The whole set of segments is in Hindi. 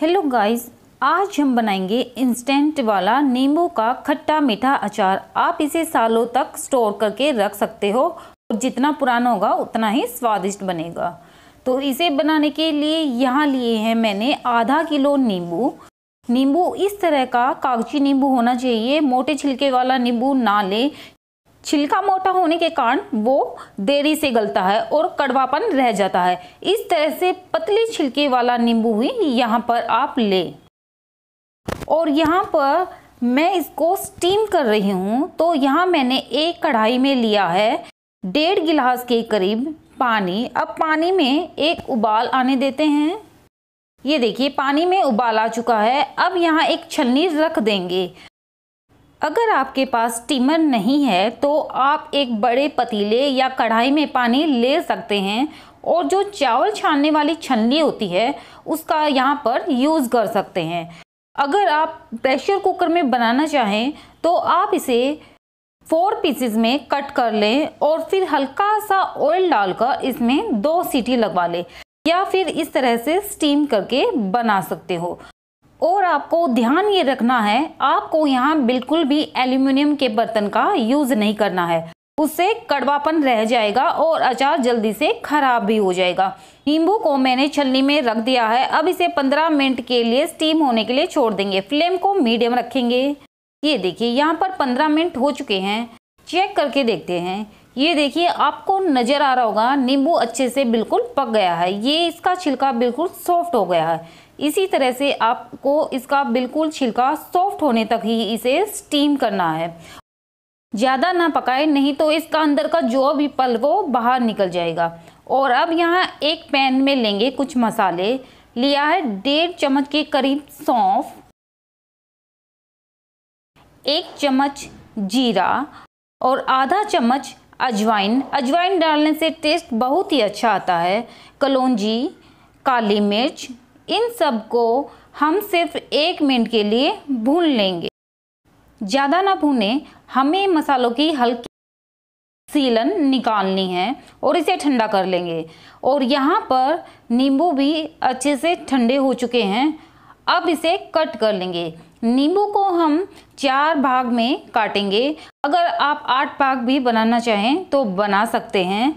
हेलो गाइस आज हम बनाएंगे इंस्टेंट वाला नींबू का खट्टा मीठा अचार आप इसे सालों तक स्टोर करके रख सकते हो और जितना पुराना होगा उतना ही स्वादिष्ट बनेगा तो इसे बनाने के लिए यहाँ लिए हैं मैंने आधा किलो नींबू नींबू इस तरह का कागजी नींबू होना चाहिए मोटे छिलके वाला नींबू ना ले छिलका मोटा होने के कारण वो देरी से गलता है और कड़वापन रह जाता है इस तरह से पतले छिलके वाला नींबू ही यहाँ पर आप ले और यहाँ पर मैं इसको स्टीम कर रही हूँ तो यहाँ मैंने एक कढ़ाई में लिया है डेढ़ गिलास के करीब पानी अब पानी में एक उबाल आने देते हैं ये देखिए पानी में उबाल आ चुका है अब यहाँ एक छलनी रख देंगे अगर आपके पास स्टीमर नहीं है तो आप एक बड़े पतीले या कढ़ाई में पानी ले सकते हैं और जो चावल छानने वाली छन्नी होती है उसका यहाँ पर यूज़ कर सकते हैं अगर आप प्रेशर कुकर में बनाना चाहें तो आप इसे फोर पीसेस में कट कर लें और फिर हल्का सा ऑयल डालकर इसमें दो सीटी लगवा लें या फिर इस तरह से स्टीम करके बना सकते हो और आपको ध्यान ये रखना है आपको यहाँ बिल्कुल भी एल्यूमिनियम के बर्तन का यूज़ नहीं करना है उससे कड़वापन रह जाएगा और अचार जल्दी से खराब भी हो जाएगा नींबू को मैंने छलनी में रख दिया है अब इसे 15 मिनट के लिए स्टीम होने के लिए छोड़ देंगे फ्लेम को मीडियम रखेंगे ये देखिए यहाँ पर 15 मिनट हो चुके हैं चेक करके देखते हैं ये देखिए आपको नज़र आ रहा होगा नींबू अच्छे से बिल्कुल पक गया है ये इसका छिलका बिल्कुल सॉफ्ट हो गया है इसी तरह से आपको इसका बिल्कुल छिलका सॉफ्ट होने तक ही इसे स्टीम करना है ज़्यादा ना पकाए नहीं तो इसका अंदर का जो भी पल वो बाहर निकल जाएगा और अब यहाँ एक पैन में लेंगे कुछ मसाले लिया है डेढ़ चम्मच के करीब सौंफ एक चम्मच जीरा और आधा चम्मच अजवाइन अजवाइन डालने से टेस्ट बहुत ही अच्छा आता है कलौजी काली मिर्च इन सब को हम सिर्फ एक मिनट के लिए भून लेंगे ज़्यादा ना भूने हमें मसालों की हल्की सीलन निकालनी है और इसे ठंडा कर लेंगे और यहाँ पर नींबू भी अच्छे से ठंडे हो चुके हैं अब इसे कट कर लेंगे नींबू को हम चार भाग में काटेंगे अगर आप आठ भाग भी बनाना चाहें तो बना सकते हैं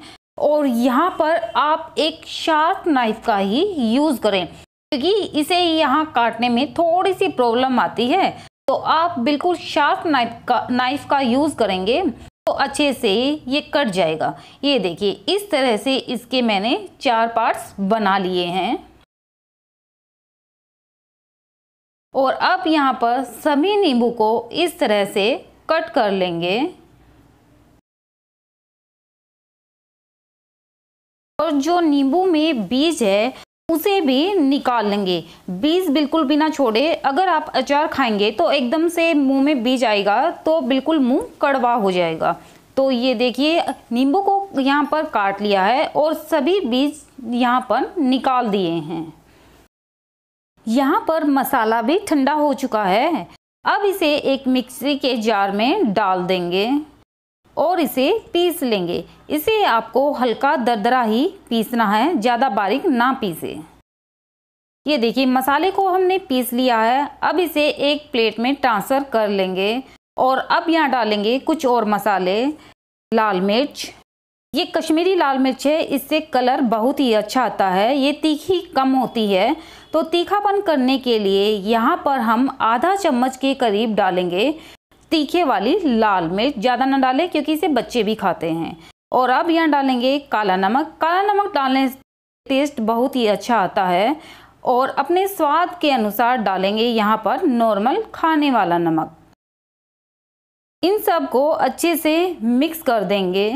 और यहाँ पर आप एक शार्प नाइफ का ही यूज़ करें क्योंकि इसे यहाँ काटने में थोड़ी सी प्रॉब्लम आती है तो आप बिल्कुल शार्प नाइफ का नाइफ का यूज़ करेंगे तो अच्छे से ये कट जाएगा ये देखिए इस तरह से इसके मैंने चार पार्ट्स बना लिए हैं और अब यहाँ पर सभी नींबू को इस तरह से कट कर लेंगे और जो नींबू में बीज है उसे भी निकाल लेंगे बीज बिल्कुल भी ना छोड़े अगर आप अचार खाएंगे तो एकदम से मुंह में बीज आएगा तो बिल्कुल मुंह कड़वा हो जाएगा तो ये देखिए नींबू को यहाँ पर काट लिया है और सभी बीज यहाँ पर निकाल दिए हैं यहाँ पर मसाला भी ठंडा हो चुका है अब इसे एक मिक्सी के जार में डाल देंगे और इसे पीस लेंगे इसे आपको हल्का दरदरा ही पीसना है ज़्यादा बारीक ना पीसे ये देखिए मसाले को हमने पीस लिया है अब इसे एक प्लेट में ट्रांसफ़र कर लेंगे और अब यहाँ डालेंगे कुछ और मसाले लाल मिर्च ये कश्मीरी लाल मिर्च है इससे कलर बहुत ही अच्छा आता है ये तीखी कम होती है तो तीखापन करने के लिए यहाँ पर हम आधा चम्मच के करीब डालेंगे तीखे वाली लाल मिर्च ज़्यादा ना डालें क्योंकि इसे बच्चे भी खाते हैं और अब यहाँ डालेंगे काला नमक काला नमक डालने टेस्ट बहुत ही अच्छा आता है और अपने स्वाद के अनुसार डालेंगे यहाँ पर नॉर्मल खाने वाला नमक इन सब को अच्छे से मिक्स कर देंगे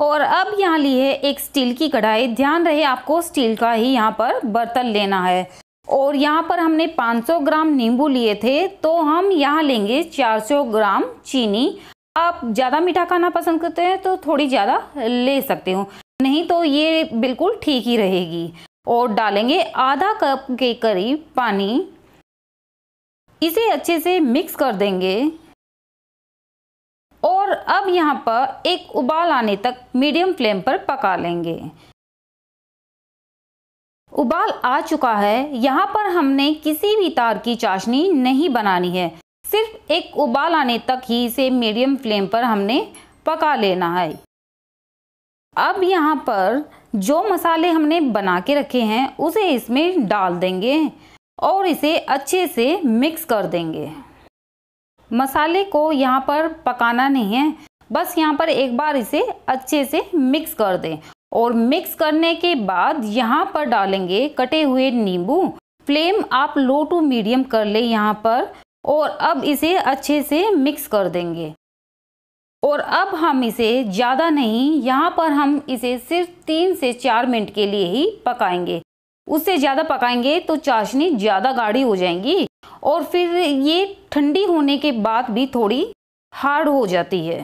और अब यहाँ ली है एक स्टील की कढ़ाई ध्यान रहे आपको स्टील का ही यहाँ पर बर्तन लेना है और यहाँ पर हमने 500 ग्राम नींबू लिए थे तो हम यहाँ लेंगे 400 ग्राम चीनी आप ज़्यादा मीठा खाना पसंद करते हैं तो थोड़ी ज़्यादा ले सकते हो नहीं तो ये बिल्कुल ठीक ही रहेगी और डालेंगे आधा कप के करीब पानी इसे अच्छे से मिक्स कर देंगे और अब यहाँ पर एक उबाल आने तक मीडियम फ्लेम पर पका लेंगे उबाल आ चुका है यहाँ पर हमने किसी भी तार की चाशनी नहीं बनानी है सिर्फ एक उबाल आने तक ही इसे मीडियम फ्लेम पर हमने पका लेना है अब यहाँ पर जो मसाले हमने बना के रखे हैं उसे इसमें डाल देंगे और इसे अच्छे से मिक्स कर देंगे मसाले को यहाँ पर पकाना नहीं है बस यहाँ पर एक बार इसे अच्छे से मिक्स कर दें और मिक्स करने के बाद यहाँ पर डालेंगे कटे हुए नींबू फ्लेम आप लो टू मीडियम कर ले यहाँ पर और अब इसे अच्छे से मिक्स कर देंगे और अब हम इसे ज़्यादा नहीं यहाँ पर हम इसे सिर्फ तीन से चार मिनट के लिए ही पकाएंगे उससे ज़्यादा पकाएंगे तो चाशनी ज़्यादा गाढ़ी हो जाएंगी और फिर ये ठंडी होने के बाद भी थोड़ी हार्ड हो जाती है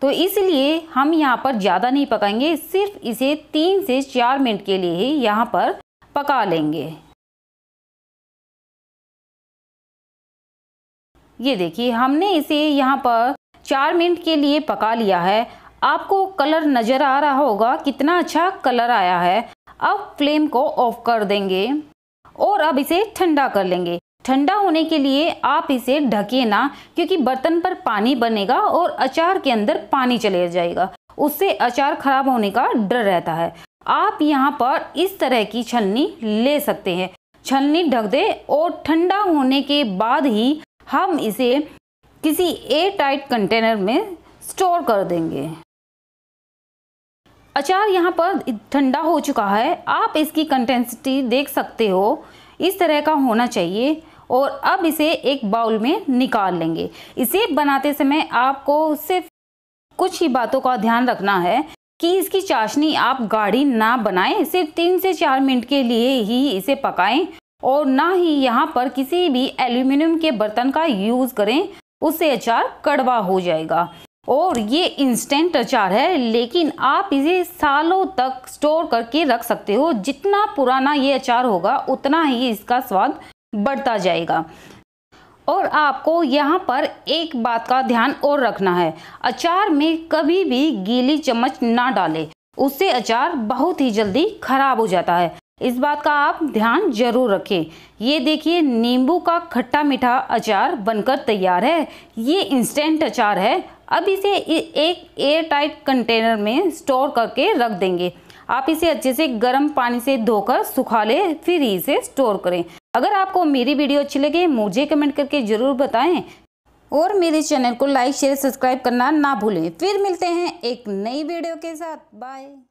तो इसलिए हम यहाँ पर ज़्यादा नहीं पकाएंगे सिर्फ इसे तीन से चार मिनट के लिए ही यहाँ पर पका लेंगे ये देखिए हमने इसे यहाँ पर चार मिनट के लिए पका लिया है आपको कलर नज़र आ रहा होगा कितना अच्छा कलर आया है अब फ्लेम को ऑफ कर देंगे और अब इसे ठंडा कर लेंगे ठंडा होने के लिए आप इसे ढके ना क्योंकि बर्तन पर पानी बनेगा और अचार के अंदर पानी चले जाएगा उससे अचार खराब होने का डर रहता है आप यहाँ पर इस तरह की छलनी ले सकते हैं छलनी ढक दे और ठंडा होने के बाद ही हम इसे किसी एयर टाइट कंटेनर में स्टोर कर देंगे अचार यहाँ पर ठंडा हो चुका है आप इसकी कंटेंसिटी देख सकते हो इस तरह का होना चाहिए और अब इसे एक बाउल में निकाल लेंगे इसे बनाते समय आपको सिर्फ कुछ ही बातों का ध्यान रखना है कि इसकी चाशनी आप गाढ़ी ना बनाएं सिर्फ तीन से चार मिनट के लिए ही इसे पकाएं और ना ही यहाँ पर किसी भी एल्यूमिनियम के बर्तन का यूज़ करें उससे अचार कड़वा हो जाएगा और ये इंस्टेंट अचार है लेकिन आप इसे सालों तक स्टोर करके रख सकते हो जितना पुराना ये अचार होगा उतना ही इसका स्वाद बढ़ता जाएगा और आपको यहाँ पर एक बात का ध्यान और रखना है अचार में कभी भी गीली चम्मच ना डालें उससे अचार बहुत ही जल्दी खराब हो जाता है इस बात का आप ध्यान जरूर रखें ये देखिए नींबू का खट्टा मीठा अचार बनकर तैयार है ये इंस्टेंट अचार है अब इसे एक एयर टाइट कंटेनर में स्टोर करके रख देंगे आप इसे अच्छे से गर्म पानी से धोकर सुखा लें फिर इसे स्टोर करें अगर आपको मेरी वीडियो अच्छी लगे मुझे कमेंट करके ज़रूर बताएं और मेरे चैनल को लाइक शेयर सब्सक्राइब करना ना भूलें फिर मिलते हैं एक नई वीडियो के साथ बाय